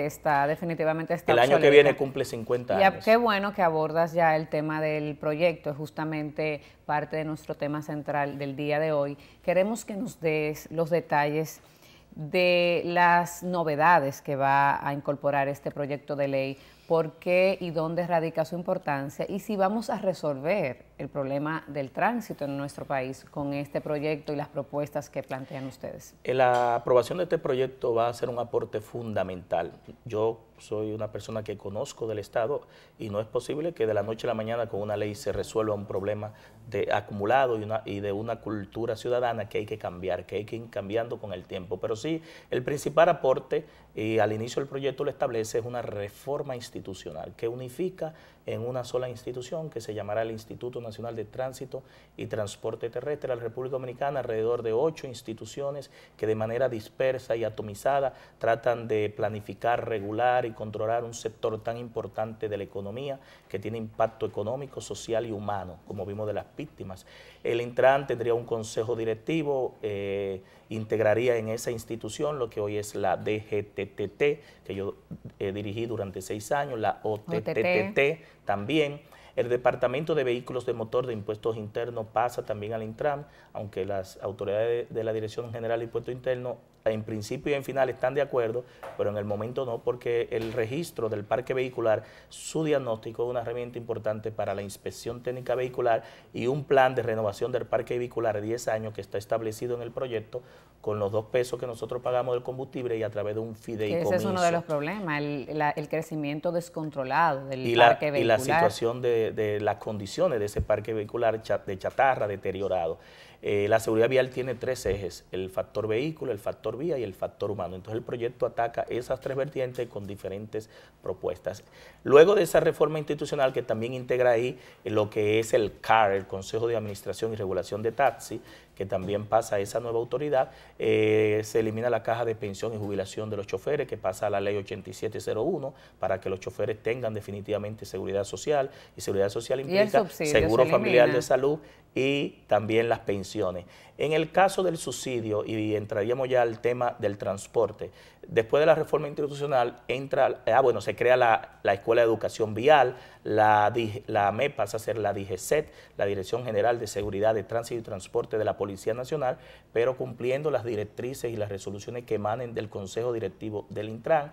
está, definitivamente este El año que viene cumple 50 años. qué bueno que abordas ya el tema del proyecto, es justamente parte de nuestro tema central del día de hoy. Queremos que nos des los detalles de las novedades que va a incorporar este proyecto de ley por qué y dónde radica su importancia y si vamos a resolver el problema del tránsito en nuestro país con este proyecto y las propuestas que plantean ustedes. Eh, la aprobación de este proyecto va a ser un aporte fundamental. Yo soy una persona que conozco del Estado y no es posible que de la noche a la mañana con una ley se resuelva un problema acumulado y, de una cultura ciudadana que hay que cambiar, que hay que ir cambiando con el tiempo. Pero sí, el principal aporte, y eh, al inicio del proyecto lo establece, es una reforma institucional que unifica en una sola institución que se llamará el Instituto Nacional de Tránsito y Transporte Terrestre de la República Dominicana, alrededor de ocho instituciones que de manera dispersa y atomizada tratan de planificar, regular controlar un sector tan importante de la economía que tiene impacto económico, social y humano, como vimos de las víctimas. El Intran tendría un consejo directivo, eh, integraría en esa institución lo que hoy es la DGTTT, que yo eh, dirigí durante seis años, la OTTTT también. El Departamento de Vehículos de Motor de Impuestos Internos pasa también al Intran, aunque las autoridades de la Dirección General de Impuestos Internos en principio y en final están de acuerdo, pero en el momento no, porque el registro del parque vehicular, su diagnóstico es una herramienta importante para la inspección técnica vehicular y un plan de renovación del parque vehicular de 10 años que está establecido en el proyecto con los dos pesos que nosotros pagamos del combustible y a través de un fideicomiso. Ese es uno de los problemas, el, crecimiento descontrolado del parque vehicular. Y la situación de, de las condiciones de ese parque vehicular de chatarra deteriorado. Eh, la seguridad vial tiene tres ejes, el factor vehículo, el factor vía y el factor humano. Entonces el proyecto ataca esas tres vertientes con diferentes propuestas. Luego de esa reforma institucional que también integra ahí eh, lo que es el CAR, el Consejo de Administración y Regulación de Taxi, que también pasa a esa nueva autoridad, eh, se elimina la caja de pensión y jubilación de los choferes, que pasa a la ley 8701, para que los choferes tengan definitivamente seguridad social, y seguridad social implica seguro familiar de salud y también las pensiones en el caso del subsidio, y entraríamos ya al tema del transporte, después de la reforma institucional entra, ah, bueno, se crea la, Escuela de Educación Vial, la, la e pasa a ser la DGCET, la Dirección General de Seguridad de Tránsito y Transporte de la Policía Nacional, pero cumpliendo las directrices y las resoluciones que emanen del Consejo Directivo del Intran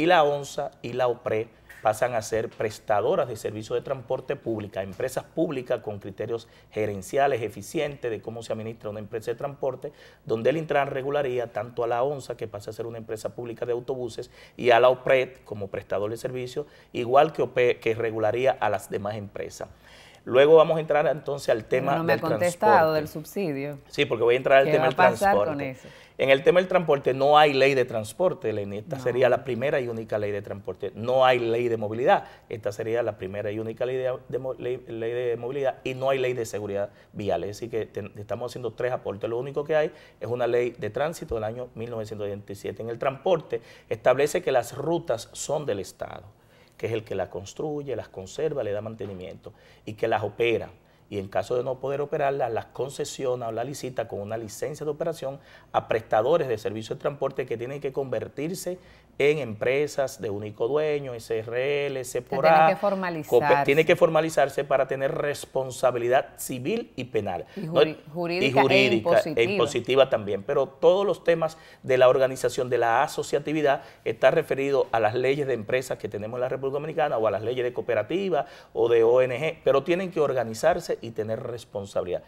y la ONSA y la OPRE pasan a ser prestadoras de servicios de transporte pública, empresas públicas con criterios gerenciales eficientes de cómo se administra una empresa de transporte, donde el Intran regularía tanto a la ONSA, que pasa a ser una empresa pública de autobuses, y a la OPRED como prestador de servicios, igual que, e, que regularía a las demás empresas. Luego vamos a entrar entonces al tema no me del ha contestado del subsidio. Sí, porque voy a entrar al tema del transporte. Con eso? En el tema del transporte no hay ley de transporte, Lenín. Esta sería la primera y única ley de transporte. No hay ley de movilidad. Esta sería la primera y única ley de, ley, de movilidad y no hay ley de seguridad vial. Es decir, que estamos haciendo tres aportes. Lo único que hay es una ley de tránsito del año 1987. En el transporte establece que las rutas son del Estado que es el que las construye, las conserva, le da mantenimiento y que las opera y en caso de no poder operarla, las concesiona o la licita con una licencia de operación a prestadores de servicios de transporte que tienen que convertirse en empresas de único dueño, SRL, SEPORA. Tiene que formalizarse. Tiene que formalizarse para tener responsabilidad civil y penal. Y, jurídica, y e e impositiva. también. Pero todos los temas de la organización, de la asociatividad, está referido a las leyes de empresas que tenemos en la República Dominicana o a las leyes de cooperativa o de ONG, pero tienen que organizarse y tener responsabilidad.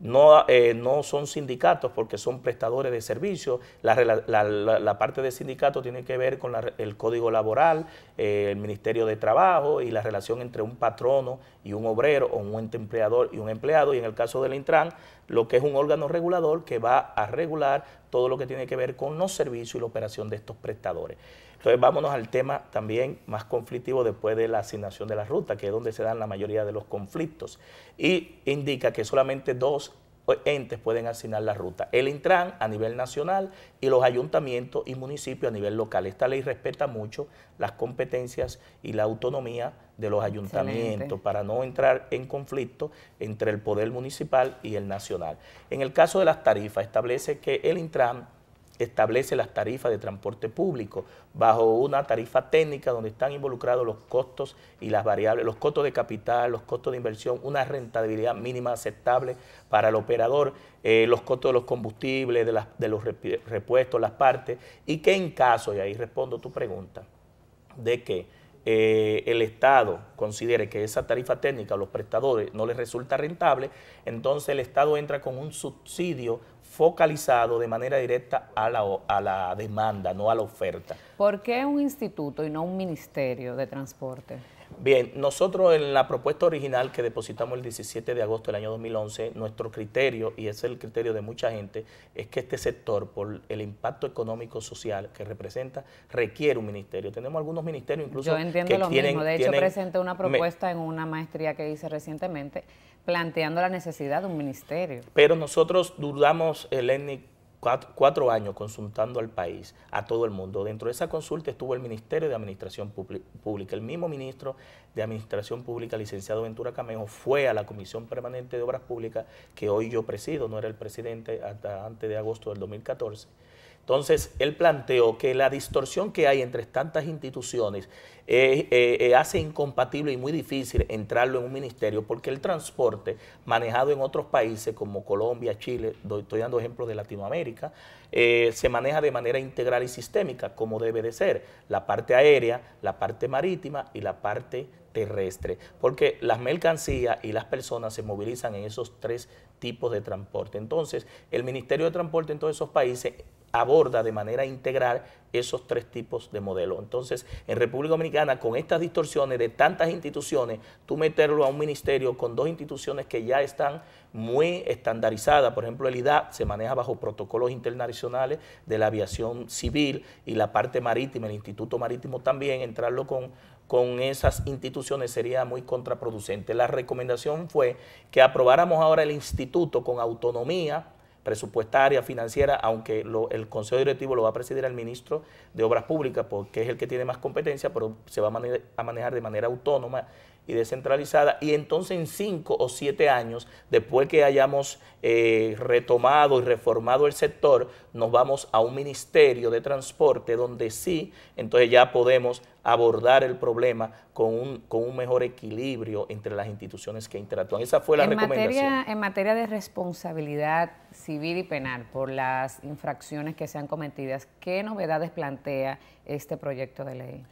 No, eh, no, son sindicatos porque son prestadores de servicios. La, parte de sindicato tiene que ver con el código laboral, eh, el Ministerio de Trabajo y la relación entre un patrono y un obrero o un empleador y un empleado. Y en el caso del Intran, lo que es un órgano regulador que va a regular todo lo que tiene que ver con los servicios y la operación de estos prestadores. Entonces vámonos al tema también más conflictivo después de la asignación de la ruta, que es donde se dan la mayoría de los conflictos. Y indica que solamente dos pues, entes pueden asignar la ruta, el Intran a nivel nacional y los ayuntamientos y municipios a nivel local. Esta ley respeta mucho las competencias y la autonomía de los ayuntamientos para no entrar en conflicto entre el poder municipal y el nacional. En el caso de las tarifas, establece que el Intran establece las tarifas de transporte público bajo una tarifa técnica donde están involucrados los costos y las variables, los costos de capital, los costos de inversión, una rentabilidad mínima aceptable para el operador, eh, los costos de los combustibles, de, los repuestos, las partes, y que en caso, y ahí respondo tu pregunta, de que eh, el Estado considere que esa tarifa técnica a los prestadores no les resulta rentable, entonces el Estado entra con un subsidio focalizado de manera directa a la, a la demanda, no a la oferta. ¿Por qué un instituto y no un ministerio de transporte? Bien, nosotros en la propuesta original que depositamos el 17 de agosto del año 2011, nuestro criterio, y es el criterio de mucha gente, es que este sector, por el impacto económico social que representa, requiere un ministerio. Tenemos algunos ministerios incluso Yo entiendo lo mismo. De hecho, presenté una propuesta en una maestría que hice recientemente planteando la necesidad de un ministerio. Pero nosotros dudamos, Eleni, cuatro, años consultando al país, a todo el mundo. Dentro de esa consulta estuvo el Ministerio de Administración Pública. El mismo ministro de Administración Pública, licenciado Ventura Camejo, fue a la Comisión Permanente de Obras Públicas, que hoy yo presido, no era el presidente hasta antes de agosto del 2014 entonces, él planteó que la distorsión que hay entre tantas instituciones eh, eh, hace incompatible y muy difícil entrarlo en un ministerio porque el transporte manejado en otros países como Colombia, Chile, estoy dando ejemplos de Latinoamérica, eh, se maneja de manera integral y sistémica como debe de ser, la parte aérea, la parte marítima y la parte terrestre, porque las mercancías y las personas se movilizan en esos tres tipos de transporte. Entonces, el Ministerio de Transporte en todos esos países aborda de manera integral esos tres tipos de modelos. Entonces, en República Dominicana, con estas distorsiones de tantas instituciones, tú meterlo a un ministerio con dos instituciones que ya están muy estandarizadas, por ejemplo, el IDA se maneja bajo protocolos internacionales de la aviación civil y la parte marítima, el Instituto Marítimo también, entrarlo con, con esas instituciones sería muy contraproducente. La recomendación fue que aprobáramos ahora el instituto con autonomía, presupuestaria, financiera, aunque el Consejo Directivo lo va a presidir el ministro de Obras Públicas, porque es el que tiene más competencia, pero se va a, manejar de manera autónoma y descentralizada. Y entonces en cinco o siete años, después que hayamos eh, retomado y reformado el sector, nos vamos a un ministerio de transporte donde sí, entonces ya podemos abordar el problema con un, con un mejor equilibrio entre las instituciones que interactúan. Esa fue la recomendación. Materia, en materia de responsabilidad civil y penal por las infracciones que sean cometidas, ¿qué novedades plantea este proyecto de ley?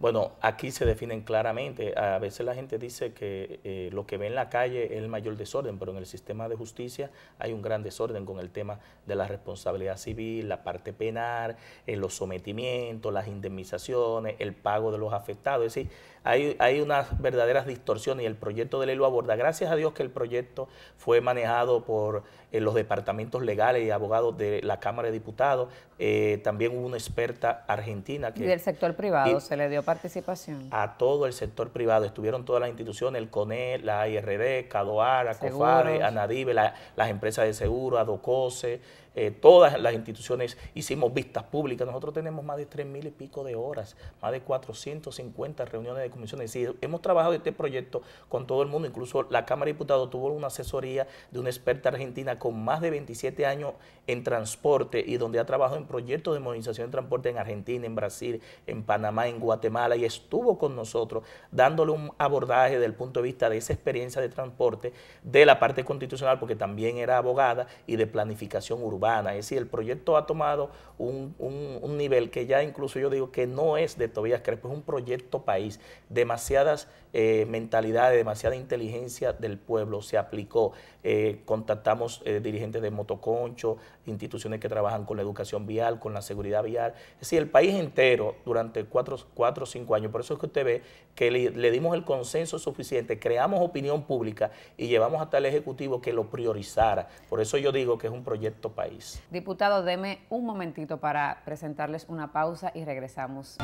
Bueno, aquí se definen claramente. A veces la gente dice que eh, lo que ve en la calle es el mayor desorden, pero en el sistema de justicia hay un gran desorden con el tema de la responsabilidad civil, la parte penal, eh, los sometimientos, las indemnizaciones, el pago de los afectados. Es decir, hay, hay unas verdaderas distorsiones y el proyecto de ley lo aborda. Gracias a Dios que el proyecto fue manejado por eh, los departamentos legales y abogados de la Cámara de Diputados. Eh, también hubo una experta argentina que... Y del sector privado, se le dio participación. A todo el sector privado, estuvieron todas las instituciones, el CONE, la IRD, CADOAR, ACOFARE, ANADIVE, las empresas de seguro, ADOCOSE, eh, todas las instituciones hicimos vistas públicas. Nosotros tenemos más de tres mil y pico de horas, más de 450 reuniones de comisiones. hemos trabajado este proyecto con todo el mundo, incluso la Cámara de Diputados tuvo una asesoría de una experta argentina con más de 27 años en transporte y donde ha trabajado en proyectos de modernización de transporte en Argentina, en Brasil, en Panamá, en Guatemala y estuvo con nosotros dándole un abordaje del punto de vista de esa experiencia de transporte de la parte constitucional, porque también era abogada y de planificación urbana es decir, el proyecto ha tomado un, nivel que ya incluso yo digo que no es de Tobías Crespo, es un proyecto país. Demasiadas eh, mentalidades, demasiada inteligencia del pueblo se aplicó. Eh, contactamos eh, dirigentes de Motoconcho, instituciones que trabajan con la educación vial, con la seguridad vial. Es decir, el país entero durante cuatro o cinco años. Por eso es que usted ve que le dimos el consenso suficiente, creamos opinión pública y llevamos hasta el Ejecutivo que lo priorizara. Por eso yo digo que es un proyecto país. Diputado, deme un momentito para presentarles una pausa y regresamos.